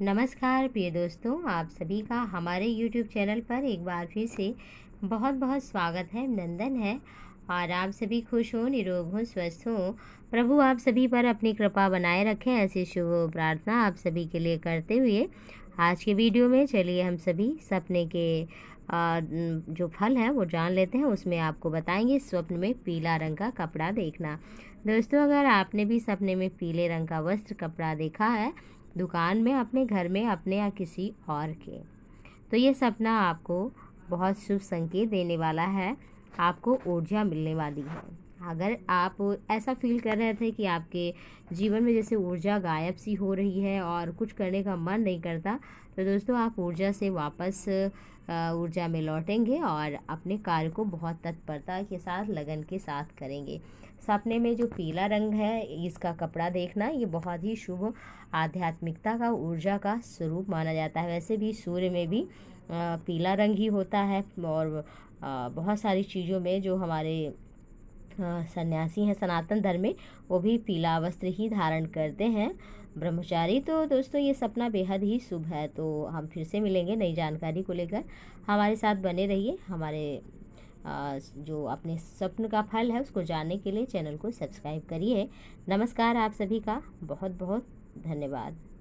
नमस्कार प्रिय दोस्तों आप सभी का हमारे YouTube चैनल पर एक बार फिर से बहुत बहुत स्वागत है नंदन है और आप सभी खुश हों निरोग हों स्वस्थ हों प्रभु आप सभी पर अपनी कृपा बनाए रखें ऐसी शुभ प्रार्थना आप सभी के लिए करते हुए आज के वीडियो में चलिए हम सभी सपने के जो फल है वो जान लेते हैं उसमें आपको बताएंगे स्वप्न में पीला रंग का कपड़ा देखना दोस्तों अगर आपने भी सपने में पीले रंग का वस्त्र कपड़ा देखा है दुकान में अपने घर में अपने या किसी और के तो ये सपना आपको बहुत शुभ संकेत देने वाला है आपको ऊर्जा मिलने वाली है अगर आप ऐसा फील कर रहे थे कि आपके जीवन में जैसे ऊर्जा गायब सी हो रही है और कुछ करने का मन नहीं करता तो दोस्तों आप ऊर्जा से वापस ऊर्जा में लौटेंगे और अपने कार्य को बहुत तत्परता के साथ लगन के साथ करेंगे सपने में जो पीला रंग है इसका कपड़ा देखना ये बहुत ही शुभ आध्यात्मिकता का ऊर्जा का स्वरूप माना जाता है वैसे भी सूर्य में भी पीला रंग ही होता है और बहुत सारी चीज़ों में जो हमारे हाँ, सन्यासी हैं सनातन धर्म में वो भी पीला वस्त्र ही धारण करते हैं ब्रह्मचारी तो दोस्तों ये सपना बेहद ही शुभ है तो हम फिर से मिलेंगे नई जानकारी को लेकर हमारे साथ बने रहिए हमारे जो अपने स्वप्न का फल है उसको जानने के लिए चैनल को सब्सक्राइब करिए नमस्कार आप सभी का बहुत बहुत धन्यवाद